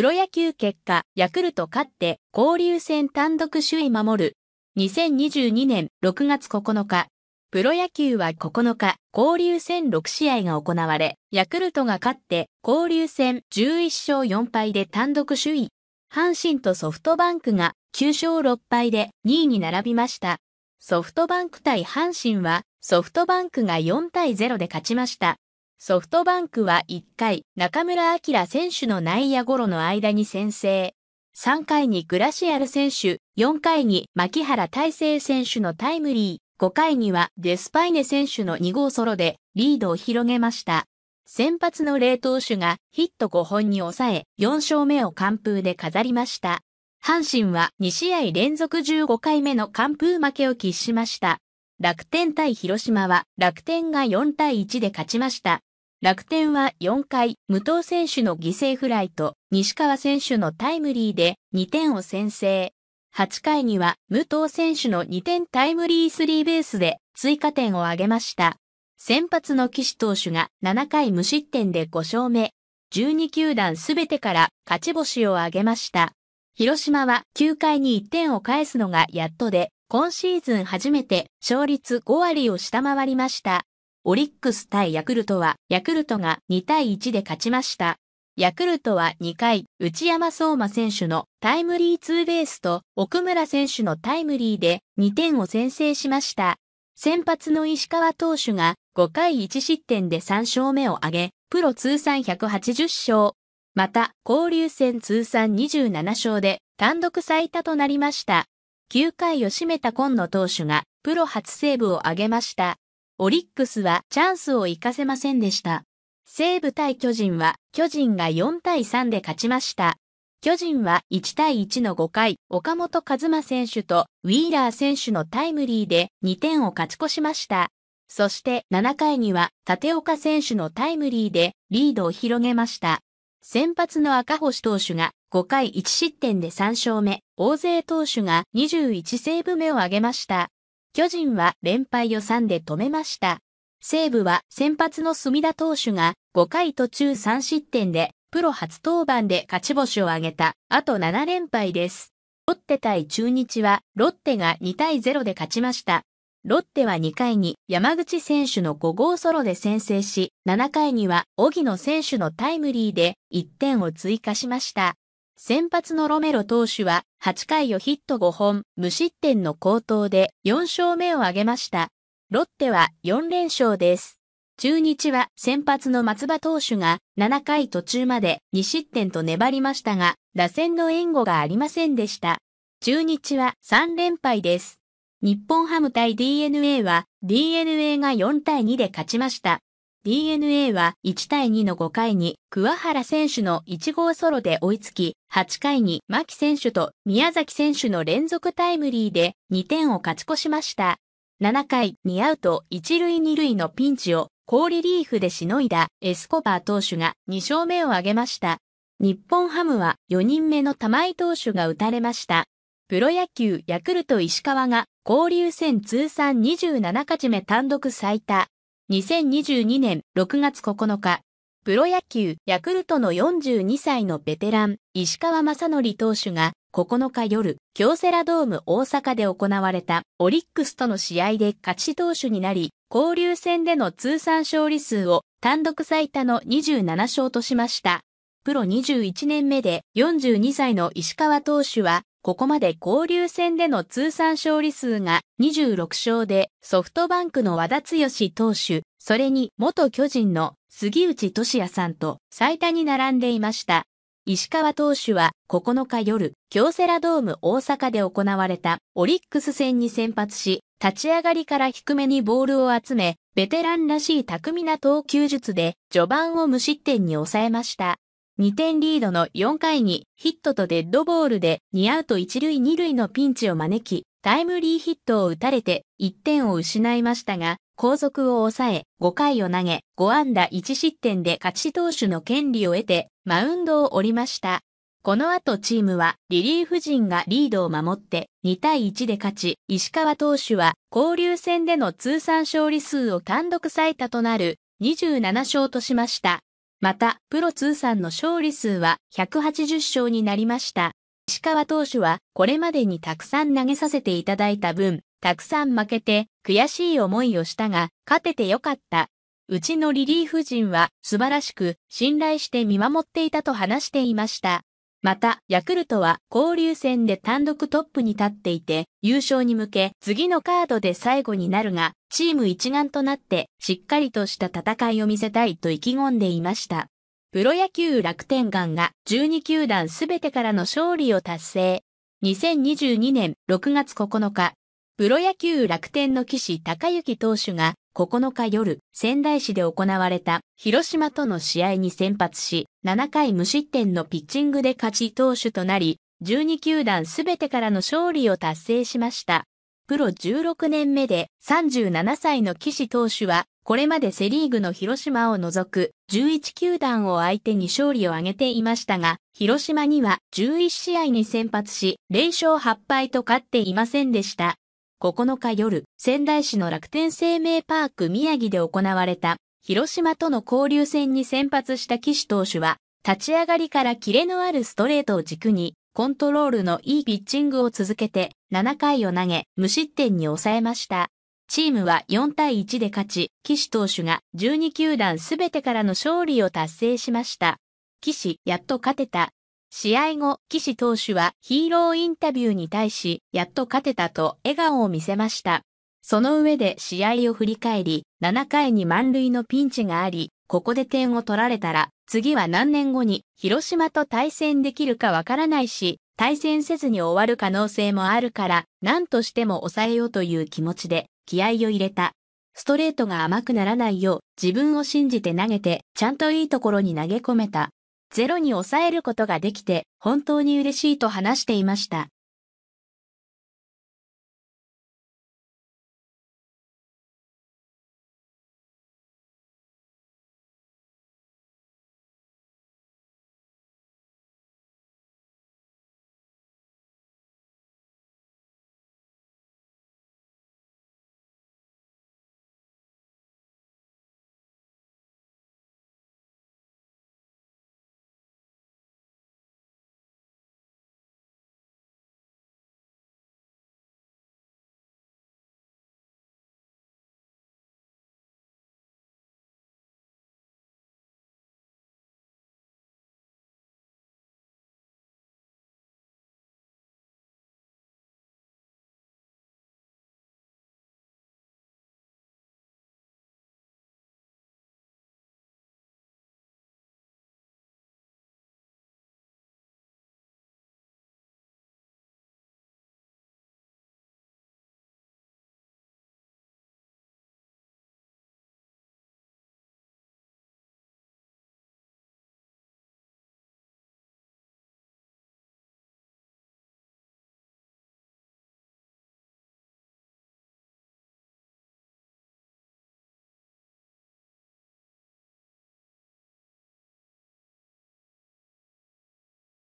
プロ野球結果、ヤクルト勝って、交流戦単独首位守る。2022年6月9日。プロ野球は9日、交流戦6試合が行われ、ヤクルトが勝って、交流戦11勝4敗で単独首位。阪神とソフトバンクが9勝6敗で2位に並びました。ソフトバンク対阪神は、ソフトバンクが4対0で勝ちました。ソフトバンクは1回、中村晃選手の内野ゴロの間に先制。3回にグラシアル選手、4回に牧原大成選手のタイムリー、5回にはデスパイネ選手の2号ソロでリードを広げました。先発の冷投手がヒット5本に抑え、4勝目を完封で飾りました。阪神は2試合連続15回目の完封負けを喫しました。楽天対広島は楽天が4対1で勝ちました。楽天は4回、武藤選手の犠牲フライと西川選手のタイムリーで2点を先制。8回には武藤選手の2点タイムリースリーベースで追加点を挙げました。先発の岸投手が7回無失点で5勝目。12球団すべてから勝ち星を挙げました。広島は9回に1点を返すのがやっとで、今シーズン初めて勝率5割を下回りました。オリックス対ヤクルトは、ヤクルトが2対1で勝ちました。ヤクルトは2回、内山相馬選手のタイムリーツーベースと奥村選手のタイムリーで2点を先制しました。先発の石川投手が5回1失点で3勝目を挙げ、プロ通算180勝。また、交流戦通算27勝で単独最多となりました。9回を占めた今野投手がプロ初セーブを挙げました。オリックスはチャンスを生かせませんでした。西武対巨人は巨人が4対3で勝ちました。巨人は1対1の5回、岡本和真選手とウィーラー選手のタイムリーで2点を勝ち越しました。そして7回には立岡選手のタイムリーでリードを広げました。先発の赤星投手が5回1失点で3勝目、大勢投手が21セーブ目を挙げました。巨人は連敗を3で止めました。西武は先発の隅田投手が5回途中3失点でプロ初登板で勝ち星を挙げたあと7連敗です。ロッテ対中日はロッテが2対0で勝ちました。ロッテは2回に山口選手の5号ソロで先制し、7回には荻野選手のタイムリーで1点を追加しました。先発のロメロ投手は8回をヒット5本、無失点の好投で4勝目を挙げました。ロッテは4連勝です。中日は先発の松葉投手が7回途中まで2失点と粘りましたが、打線の援護がありませんでした。中日は3連敗です。日本ハム対 DNA は DNA が4対2で勝ちました。DNA は1対2の5回に桑原選手の1号ソロで追いつき、8回に牧選手と宮崎選手の連続タイムリーで2点を勝ち越しました。7回2アウト1塁2塁のピンチを高リリーフでしのいだエスコバー投手が2勝目を挙げました。日本ハムは4人目の玉井投手が打たれました。プロ野球ヤクルト石川が交流戦通算27勝目単独最多2022年6月9日、プロ野球ヤクルトの42歳のベテラン、石川正則投手が9日夜、京セラドーム大阪で行われたオリックスとの試合で勝ち投手になり、交流戦での通算勝利数を単独最多の27勝としました。プロ21年目で42歳の石川投手はここまで交流戦での通算勝利数が26勝で、ソフトバンクの和田剛投手、それに元巨人の杉内俊也さんと最多に並んでいました。石川投手は9日夜、京セラドーム大阪で行われたオリックス戦に先発し、立ち上がりから低めにボールを集め、ベテランらしい巧みな投球術で序盤を無失点に抑えました。2点リードの4回にヒットとデッドボールで2アウト1塁2塁のピンチを招き、タイムリーヒットを打たれて1点を失いましたが、後続を抑え5回を投げ5安打1失点で勝ち投手の権利を得てマウンドを降りました。この後チームはリリーフ陣がリードを守って2対1で勝ち、石川投手は交流戦での通算勝利数を単独最多となる27勝としました。また、プロ通算の勝利数は180勝になりました。石川投手はこれまでにたくさん投げさせていただいた分、たくさん負けて悔しい思いをしたが、勝ててよかった。うちのリリーフ陣は素晴らしく信頼して見守っていたと話していました。また、ヤクルトは交流戦で単独トップに立っていて、優勝に向け、次のカードで最後になるが、チーム一丸となって、しっかりとした戦いを見せたいと意気込んでいました。プロ野球楽天ンが12球団すべてからの勝利を達成。2022年6月9日、プロ野球楽天の騎士高幸投手が9日夜、仙台市で行われた広島との試合に先発し、7回無失点のピッチングで勝ち投手となり、12球団すべてからの勝利を達成しました。プロ16年目で37歳の岸投手は、これまでセリーグの広島を除く11球団を相手に勝利を挙げていましたが、広島には11試合に先発し、0勝8敗と勝っていませんでした。9日夜、仙台市の楽天生命パーク宮城で行われた、広島との交流戦に先発した岸投手は、立ち上がりからキレのあるストレートを軸に、コントロールのいいピッチングを続けて、7回を投げ、無失点に抑えました。チームは4対1で勝ち、岸投手が12球団すべてからの勝利を達成しました。岸、やっと勝てた。試合後、岸投手はヒーローインタビューに対し、やっと勝てたと笑顔を見せました。その上で試合を振り返り、7回に満塁のピンチがあり、ここで点を取られたら、次は何年後に広島と対戦できるかわからないし、対戦せずに終わる可能性もあるから、何としても抑えようという気持ちで気合を入れた。ストレートが甘くならないよう、自分を信じて投げて、ちゃんといいところに投げ込めた。ゼロに抑えることができて本当に嬉しいと話していました。